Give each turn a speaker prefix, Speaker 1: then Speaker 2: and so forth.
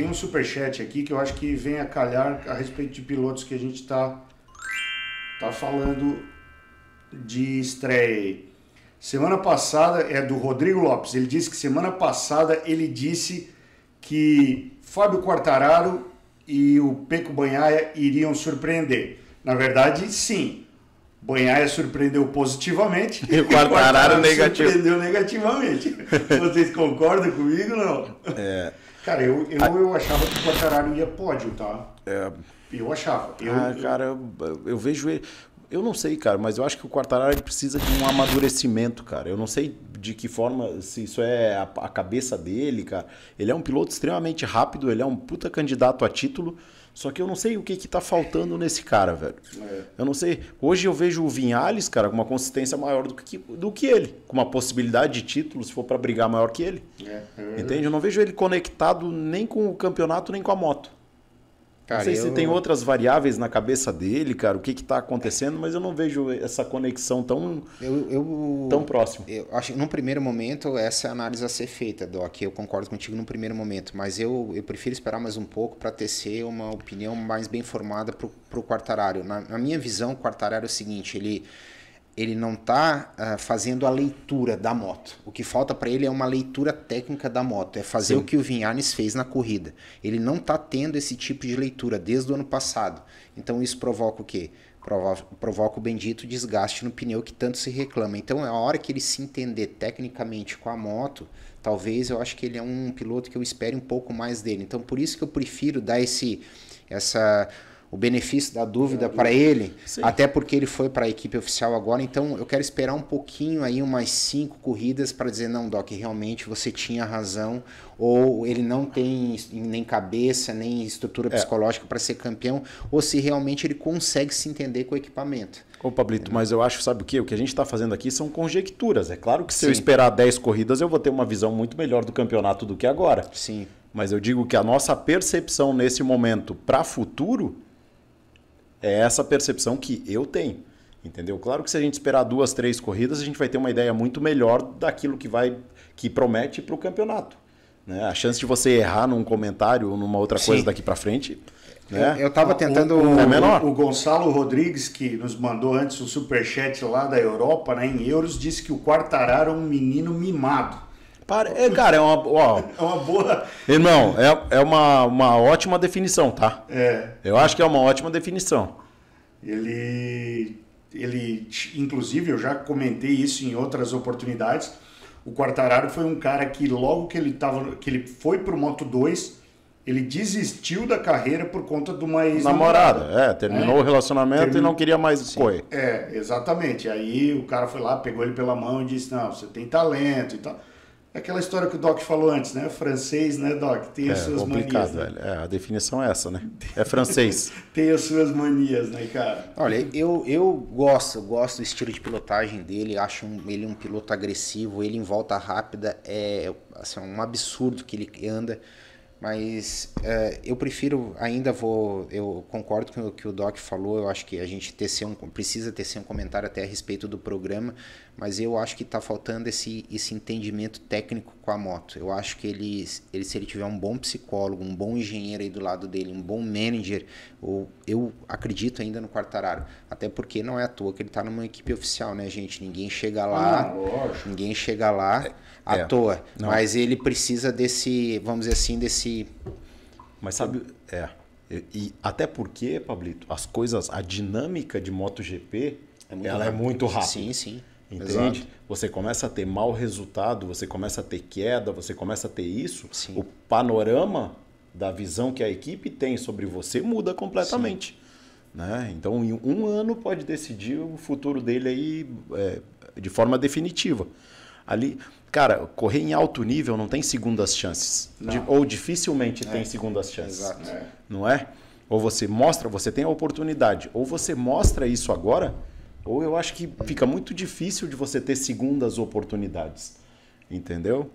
Speaker 1: tem um superchat aqui que eu acho que vem a calhar a respeito de pilotos que a gente está tá falando de estreia. Semana passada é do Rodrigo Lopes. Ele disse que semana passada ele disse que Fábio Quartararo e o Peco Banhaia iriam surpreender. Na verdade, sim. Banhaia surpreendeu positivamente e o Quartararo, Quartararo negativo. surpreendeu negativamente. Vocês concordam comigo não? É. Cara, eu, eu, eu achava que o quartararo ia pódio, tá?
Speaker 2: É... Eu achava. Eu, ah, cara, eu, eu vejo ele... Eu não sei, cara, mas eu acho que o Quartararo precisa de um amadurecimento, cara. Eu não sei de que forma, se isso é a, a, cabeça dele, cara. Ele é um piloto extremamente rápido, ele é um puta candidato a título, só que eu não sei o que que tá faltando nesse cara, velho. É. Eu não sei. Hoje eu vejo o Vinhales, cara, com uma consistência maior do que, do que ele. Com uma possibilidade de título, se for para brigar maior que ele.
Speaker 1: É. é Entende? Eu
Speaker 2: não vejo ele conectado nem com o campeonato, nem com a moto. Cara, não sei eu... se tem outras variáveis na cabeça dele, cara, o que está acontecendo, mas eu não vejo essa
Speaker 3: conexão tão, eu, eu, tão próxima. Eu acho que num primeiro momento essa análise a ser feita, Doc. Eu concordo contigo num primeiro momento, mas eu, eu prefiro esperar mais um pouco para tecer uma opinião mais bem formada para o quartarário. Na, na minha visão, o quartarário é o seguinte, ele ele não está uh, ah, fazendo a leitura da moto. O que falta para ele é uma leitura técnica da moto, é fazer Sim. o que o Vinhares fez na corrida. Ele não está tendo esse tipo de leitura desde o ano passado. Então isso provoca o quê? Provoca, provoca o bendito desgaste no pneu que tanto se reclama. Então a hora que ele se entender tecnicamente com a moto, talvez eu acho que ele é um piloto que eu espere um pouco mais dele. Então por isso que eu prefiro dar esse essa o benefício da dúvida é, para é. ele, Sim. até porque ele foi para a equipe oficial agora. Então eu quero esperar um pouquinho aí, umas cinco corridas, para dizer: não, Doc, realmente você tinha razão, ou ele não tem nem cabeça, nem estrutura é. psicológica é. para ser campeão, ou se realmente ele consegue se entender com o equipamento. Ô,
Speaker 2: Pablito, é. mas eu acho, sabe o que? O que a gente está fazendo aqui são conjecturas. É claro que se Sim. eu esperar 10 corridas, eu vou ter uma visão muito melhor do campeonato do que agora. Sim. Mas eu digo que a nossa percepção nesse momento para futuro é essa percepção que eu tenho. Entendeu? Claro que se a gente esperar duas, três corridas, a gente vai ter uma ideia muito melhor daquilo que vai que promete para o campeonato. Né? A chance de você errar num comentário ou numa outra Sim. coisa daqui para frente.
Speaker 1: Né? Eu estava tentando. O, o, é menor. o Gonçalo Rodrigues, que nos mandou antes o um superchat lá da Europa, né, em euros, disse que o Quartararo é um menino mimado. Para... É, cara, é uma. Ó, é uma boa.
Speaker 2: Irmão, é, é uma, uma ótima definição, tá?
Speaker 1: É. Eu acho que é uma ótima definição. Ele. Ele, inclusive, eu já comentei isso em outras oportunidades. O Quartararo foi um cara que logo que ele tava, que ele foi pro Moto 2, ele desistiu da carreira por conta de uma ex namorada. namorada. É, terminou é. o relacionamento e não
Speaker 2: queria mais Sim. correr.
Speaker 1: É, exatamente. Aí o cara foi lá, pegou ele pela mão e disse: "Não, você tem talento" e tal. É aquela história que o Doc falou antes, né? Francês, né, Doc? Tem as é, suas complicado, manias.
Speaker 2: Né? Velho. complicado É, a definição é essa, né? É
Speaker 1: francês. Tem as suas manias, né, cara? Olha,
Speaker 3: eu, eu gosto, gosto do estilo de pilotagem dele, acho um, ele um piloto agressivo, ele em volta rápida é assim, é um absurdo que ele anda. Mas é, eu prefiro, ainda vou. Eu concordo com o que o Doc falou. Eu acho que a gente tecer um, precisa tecer um comentário até a respeito do programa. Mas eu acho que está faltando esse, esse entendimento técnico com a moto. Eu acho que ele, ele, se ele tiver um bom psicólogo, um bom engenheiro aí do lado dele, um bom manager, ou, eu acredito ainda no Quartararo. Até porque não é à toa que ele está numa equipe oficial, né, gente? Ninguém chega lá. Ah, ninguém chega lá é, à é, toa. Não. Mas ele precisa desse, vamos dizer assim, desse mas sabe, é. E,
Speaker 2: e, até porque, Pablito, as coisas, a dinâmica de MotoGP, é muito ela rápido. é muito rápida. Sim, sim. Entende? Exato. Você começa a ter mau resultado, você começa a ter queda, você começa a ter isso. Sim. O panorama da visão que a equipe tem sobre você muda completamente. Sim. Né? Então, em um ano pode decidir o futuro dele aí é, de forma definitiva. Ali, cara, correr em alto nível não tem segundas chances. De, ou dificilmente é. tem segundas chances. Exato. É. Não é? Ou você mostra, você tem a oportunidade, ou você mostra isso agora, ou eu acho que
Speaker 1: fica muito difícil de você ter segundas oportunidades. Entendeu?